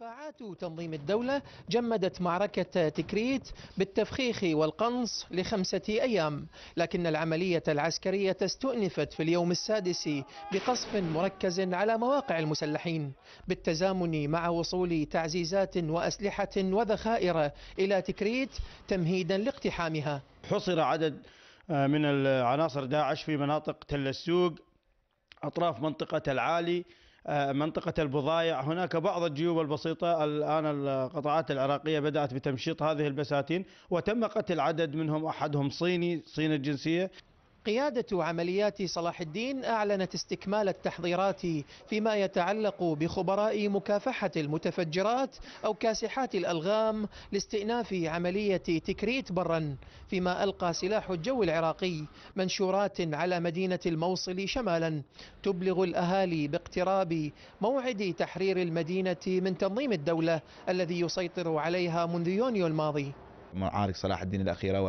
دفاعات تنظيم الدولة جمدت معركة تكريت بالتفخيخ والقنص لخمسة أيام لكن العملية العسكرية استؤنفت في اليوم السادس بقصف مركز على مواقع المسلحين بالتزامن مع وصول تعزيزات وأسلحة وذخائر إلى تكريت تمهيدا لاقتحامها حصر عدد آه، من العناصر داعش في مناطق تل السوق أطراف منطقة العالي آه، منطقة البضايع هناك بعض الجيوب البسيطة الآن القطاعات العراقية بدأت بتمشيط هذه البساتين وتم قتل عدد منهم أحدهم صيني صيني الجنسية قيادة عمليات صلاح الدين أعلنت استكمال التحضيرات فيما يتعلق بخبراء مكافحة المتفجرات أو كاسحات الألغام لاستئناف عملية تكريت برا فيما ألقى سلاح الجو العراقي منشورات على مدينة الموصل شمالا تبلغ الأهالي باقتراب موعد تحرير المدينة من تنظيم الدولة الذي يسيطر عليها منذ يونيو الماضي معارك صلاح الدين الأخيرة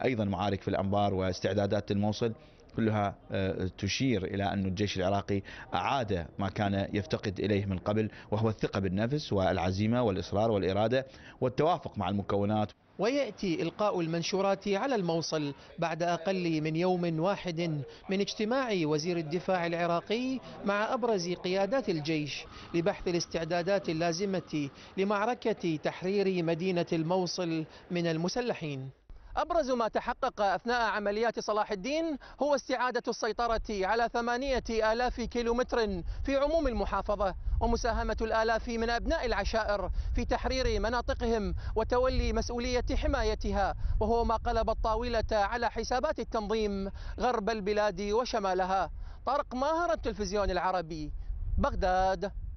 وأيضا معارك في الأنبار واستعدادات الموصل كلها آه، تشير إلى أن الجيش العراقي أعاد ما كان يفتقد إليه من قبل وهو الثقة بالنفس والعزيمة والإصرار والإرادة والتوافق مع المكونات ويأتي إلقاء المنشورات على الموصل بعد أقل من يوم واحد من اجتماع وزير الدفاع العراقي مع أبرز قيادات الجيش لبحث الاستعدادات اللازمة لمعركة تحرير مدينة الموصل من المسلحين أبرز ما تحقق أثناء عمليات صلاح الدين هو استعادة السيطرة على ثمانية آلاف كيلومتر في عموم المحافظة ومساهمة الآلاف من أبناء العشائر في تحرير مناطقهم وتولي مسؤولية حمايتها وهو ما قلب الطاولة على حسابات التنظيم غرب البلاد وشمالها طارق ماهر التلفزيون العربي بغداد